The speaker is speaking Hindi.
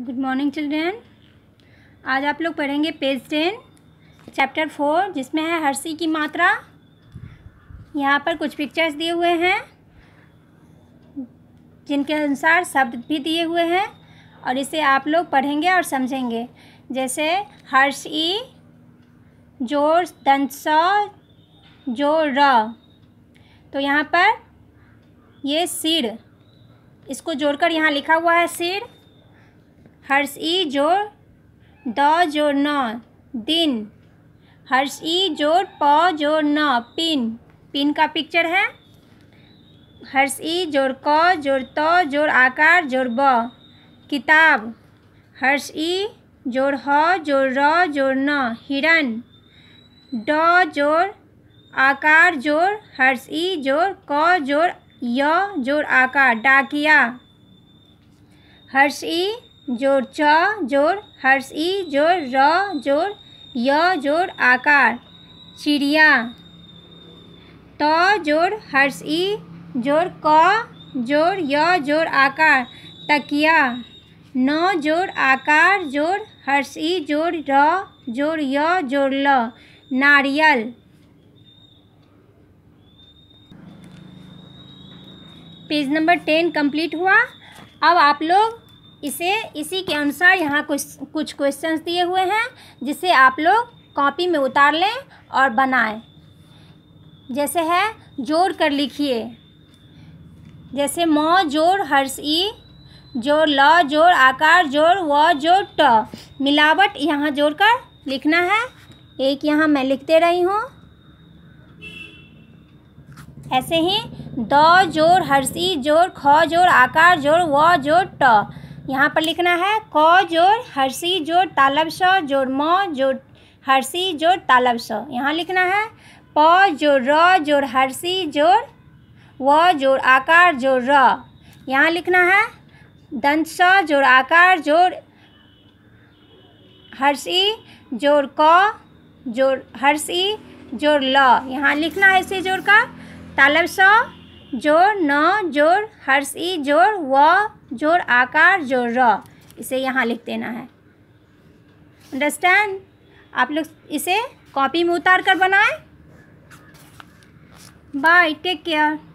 गुड मॉर्निंग चिल्ड्रेन आज आप लोग पढ़ेंगे पेज टेन चैप्टर फोर जिसमें है हर्षी की मात्रा यहाँ पर कुछ पिक्चर्स दिए हुए हैं जिनके अनुसार शब्द भी दिए हुए हैं और इसे आप लोग पढ़ेंगे और समझेंगे जैसे हर्ष ई जोर दंस जो र तो यहाँ पर ये सिर इसको जोड़कर यहाँ लिखा हुआ है सिर हर्ष ई जोड़ द जोड़ न दिन हर्ष ई जोड़ प जोड़ न पिन पिन का पिक्चर है हर्ष ई जोड़ क जोड़ त जोड़ आकार जोड़ ब किताब हर्ष ई जोड़ ह जोड़ र जोड़ न हिरण ड जोड़ आकार जोड़ हर्ष ई जोड़ क जोड़ य जोड़ आकार डाकिया हर्ष ई जोड़ च जोड़ हर्ष ई जोड़ र जोड़ य जोड़ आकार चिड़िया त जोड़ हर्ष ई जोड़ क जोड़ य जोड़ आकार तकिया न जोड़ आकार जोड़ हर्ष ई जोड़ र जोड़ य जोड़ ल नारियल पेज नंबर टेन कंप्लीट हुआ अब आप लोग इसे इसी के अनुसार यहाँ कुछ कुछ क्वेश्चंस दिए हुए हैं जिसे आप लोग कॉपी में उतार लें और बनाएं जैसे है जोड़ कर लिखिए जैसे म जोड़ हर्ष ई जोड़ ल जोड़ आकार जोड़ व जोड़ ट मिलावट यहाँ जोड़ कर लिखना है एक यहाँ मैं लिखते रही हूँ ऐसे ही द जोड़ हर्षी जोड़ ख जोड़ आकार जोड़ व जोड़ ट यहाँ पर लिखना है क जोड़ हर्षी जोड़ तालब स जोड़ म जोड़ हर्षी जोड़ तालब स यहाँ लिखना है प जोड़ र जोड़ हर्षी जोड़ व जोड़ आकार जोड़ र यहाँ लिखना है दंत स जोड़ आकार जोड़ हर्षी जोड़ क जोड़ हर्षी जोड़ ल यहाँ लिखना है इसे जोड़ का तालब स जोर न जोर ई जोर व जोर आकार जोर र इसे यहाँ लिख देना है अंडरस्टैंड आप लोग इसे कॉपी में उतार कर बनाएं बाय टेक केयर